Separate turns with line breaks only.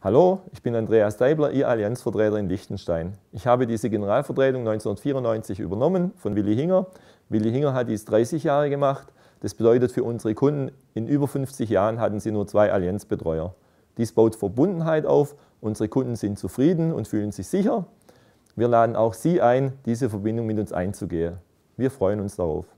Hallo, ich bin Andreas Deibler, Ihr Allianzvertreter in Liechtenstein. Ich habe diese Generalvertretung 1994 übernommen von Willi Hinger. Willi Hinger hat dies 30 Jahre gemacht. Das bedeutet für unsere Kunden, in über 50 Jahren hatten sie nur zwei Allianzbetreuer. Dies baut Verbundenheit auf, unsere Kunden sind zufrieden und fühlen sich sicher. Wir laden auch Sie ein, diese Verbindung mit uns einzugehen. Wir freuen uns darauf.